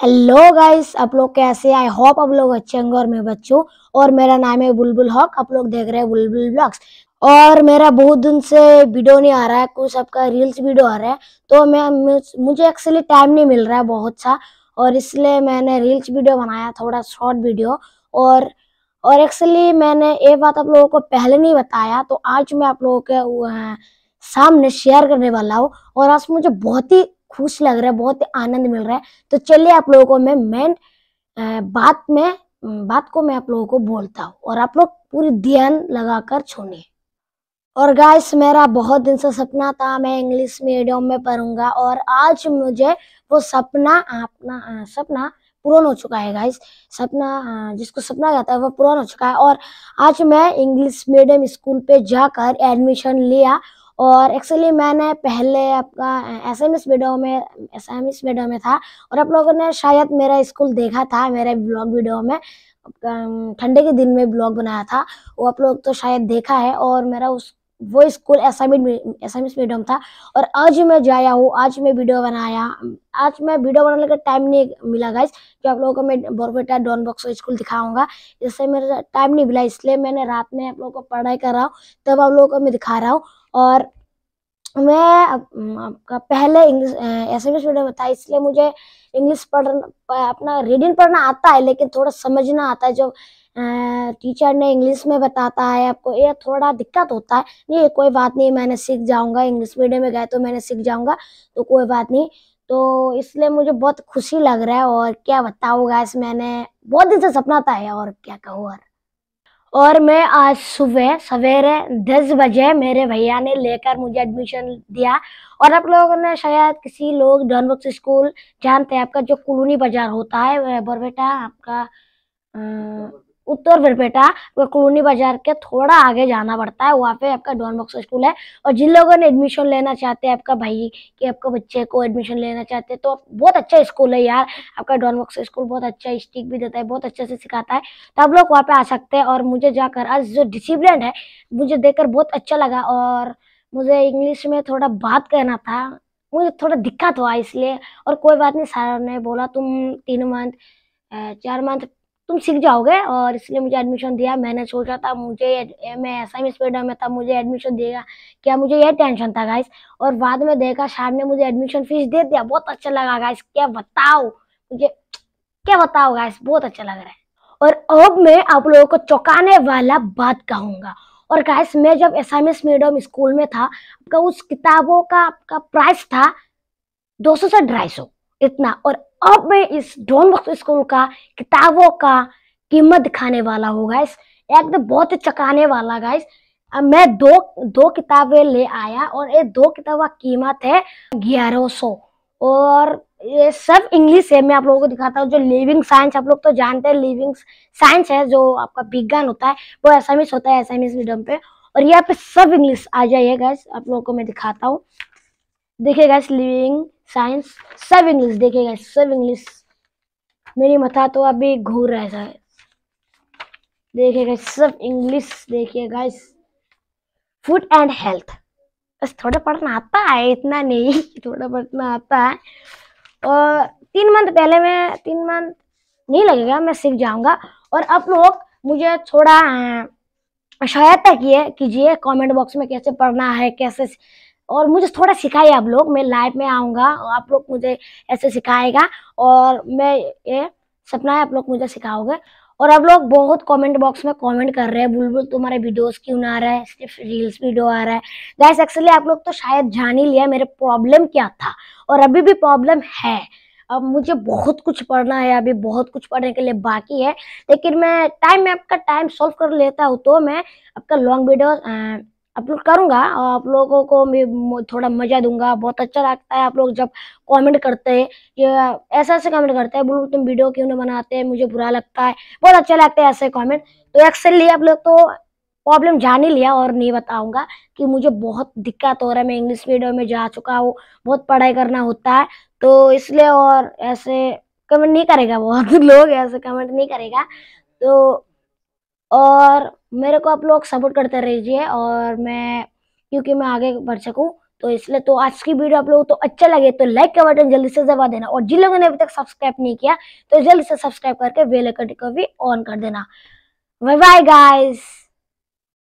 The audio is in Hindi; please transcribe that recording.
हेलो गाइस आप लोग कैसे आई होप आप लोग अच्छे होंगे और मैं बच्चों और मेरा नाम है बुलबुल हॉक आप लोग देख रहे हैं बुलबुल ब्लॉग्स और मेरा बहुत दिन से वीडियो नहीं आ रहा है कुछ आपका रील्स वीडियो आ रहा है तो मैं मुझे एक्चुअली टाइम नहीं मिल रहा है बहुत सा और इसलिए मैंने रील्स वीडियो बनाया थोड़ा शॉर्ट वीडियो और और एक्चुअली मैंने ये बात आप लोगों को पहले नहीं बताया तो आज मैं आप लोगों के सामने शेयर करने वाला हूँ और आज मुझे बहुत ही खुश लग रहा है बहुत आनंद मिल रहा है तो चलिए आप लोगों को मैं मेन बात में बात को मैं आप लोगों को बोलता हूँ और आप लोग पूरी ध्यान लगाकर सुने और गाइस मेरा बहुत दिन से सपना था मैं इंग्लिश मीडियम में पढ़ूंगा और आज मुझे वो सपना अपना सपना पूर्ण हो चुका है गाइस सपना जिसको सपना कहता है वो पूर्ण हो चुका है और आज मैं इंग्लिश मीडियम स्कूल पे जाकर एडमिशन लिया और एक्चुअली मैंने पहले आपका एस एम एस वीडियो में एस एम एस वीडियो में था और आप लोगों ने शायद मेरा स्कूल देखा था मेरे ब्लॉग वीडियो में ठंडे के दिन में ब्लॉग बनाया था वो आप लोग तो शायद देखा है और मेरा उस वो स्कूल एस एसामिस मीडियम था और आज मैं जाया हूँ आज मैं वीडियो बनाया आज मैं वीडियो बनाने का टाइम नहीं मिला गाइस जो आप लोगों को मैं बोरबेटा डॉन बॉक्स स्कूल दिखाऊंगा इससे मेरा टाइम नहीं मिला इसलिए मैंने रात में आप लोगों को पढ़ाई कर रहा हूँ तब आप लोगों को मैं दिखा रहा हूँ और मैं आपका पहले English S M S medium था इसलिए मुझे इंग्लिश पढ़ना अपना रीडिंग पढ़ना आता है लेकिन थोड़ा समझना आता है जब टीचर ने इंग्लिश में बताता है आपको ये थोड़ा दिक्कत होता है नहीं कोई बात नहीं मैंने सीख जाऊंगा इंग्लिश मीडियम में गए तो मैंने सीख जाऊंगा तो कोई बात नहीं तो इसलिए मुझे बहुत खुशी लग रहा है और क्या बताऊँगा इस मैंने बहुत दिन से सपना था और क्या कहूँ और और मैं आज सुबह सवेरे दस बजे मेरे भैया ने लेकर मुझे एडमिशन दिया और आप लोगों ने शायद किसी लोग बॉक्स स्कूल जानते हैं आपका जो कुलूनी बाजार होता है बोरबेटा आपका आ, उत्तर बरपेटा वो कॉलोनी बाजार के थोड़ा आगे जाना पड़ता है वहाँ पे आपका डॉन बॉक्स स्कूल है और जिन लोगों ने एडमिशन लेना चाहते हैं आपका भाई कि आपके बच्चे को एडमिशन लेना चाहते हैं तो बहुत अच्छा स्कूल है यार आपका डॉन बॉक्स स्कूल बहुत अच्छा स्टिक भी देता है बहुत अच्छे से सिखाता है तो आप लोग वहाँ पे आ सकते हैं और मुझे जाकर आज जो डिसिप्लिन है मुझे देखकर बहुत अच्छा लगा और मुझे इंग्लिश में थोड़ा बात करना था मुझे थोड़ा दिक्कत हुआ इसलिए और कोई बात नहीं सर ने बोला तुम तीन मंथ चार मंथ तुम सीख जाओगे और इसलिए मुझे एडमिशन दिया मैंने सोचा था मुझे मैं एस आई स्पीडर में था मुझे एडमिशन देगा क्या मुझे यह टेंशन था गाइस और बाद में देखा शार ने मुझे एडमिशन फीस दे दिया बहुत अच्छा लगा गाइस क्या बताओ मुझे क्या बताओ गाइस बहुत अच्छा लग रहा है और अब मैं आप लोगों को चौंकाने वाला बात कहूंगा और गाइस मैं जब S M S medium school में था उस किताबों का आपका प्राइस था दो सौ से ढाई सौ इतना और अब मैं इस डॉन बॉक्स स्कूल का किताबों का कीमत दिखाने वाला हूँ गाइस एकदम बहुत ही चकाने वाला गाइस मैं दो दो किताबें ले आया और ये दो किताब का कीमत है ग्यारह सौ और ये सब इंग्लिश है मैं आप लोगों को दिखाता हूँ जो लिविंग साइंस आप लोग तो जानते हैं लिविंग साइंस है जो आपका विज्ञान होता है वो एसामिस होता है एसामिस मीडियम पे और यहाँ पे सब इंग्लिश आ जाइए गैस आप लोगों को मैं दिखाता हूँ देखिए गैस लिविंग साइंस सब इंग्लिश देखेगा सब इंग्लिश मेरी मथा तो अभी घूर रहा है सर देखिएगा सब इंग्लिश देखिए गाइस फूड एंड हेल्थ बस थोड़ा पढ़ना आता है इतना नहीं थोड़ा पढ़ना आता है और तीन मंथ पहले मैं तीन मंथ नहीं लगेगा मैं सीख जाऊंगा और आप लोग मुझे थोड़ा सहायता किए कीजिए कमेंट बॉक्स में कैसे पढ़ना है कैसे और मुझे थोड़ा सिखाइए आप लोग मैं लाइव में आऊँगा आप लोग मुझे ऐसे सिखाएगा और मैं ये सपना है आप लोग मुझे सिखाओगे और आप लोग बहुत कमेंट बॉक्स में कमेंट कर रहे हैं बुलबुल तुम्हारे वीडियोस क्यों ना आ रहा है सिर्फ रील्स वीडियो आ रहा है गैस एक्चुअली आप लोग तो शायद जान ही लिया मेरे प्रॉब्लम क्या था और अभी भी प्रॉब्लम है अब मुझे बहुत कुछ पढ़ना है अभी बहुत कुछ पढ़ने के लिए बाकी है लेकिन मैं टाइम में आपका टाइम सॉल्व कर लेता हूँ तो मैं आपका लॉन्ग वीडियो अपलोड करूंगा और आप लोगों को मैं थोड़ा मज़ा दूंगा बहुत अच्छा लगता है आप लोग जब कमेंट करते हैं ये ऐसा ऐसे कमेंट करते हैं बोलो तुम वीडियो क्यों नहीं बनाते हैं मुझे बुरा लगता है बहुत अच्छा लगता है ऐसे कमेंट तो एक्सेल आप लोग तो प्रॉब्लम जान ही लिया और नहीं बताऊंगा कि मुझे बहुत दिक्कत हो रहा है मैं इंग्लिश मीडियम में जा चुका हूँ बहुत पढ़ाई करना होता है तो इसलिए और ऐसे कमेंट नहीं करेगा बहुत लोग ऐसे कमेंट नहीं करेगा तो और मेरे को आप लोग सपोर्ट करते रहिए और मैं क्योंकि मैं आगे बढ़ सकूँ तो इसलिए तो आज की वीडियो आप लोगों को तो अच्छा लगे तो लाइक का बटन जल्दी से दबा देना और जिन लोगों ने अभी तक सब्सक्राइब नहीं किया तो जल्दी से सब्सक्राइब करके बेल आइकन को भी ऑन कर देना बाय बाय गाइस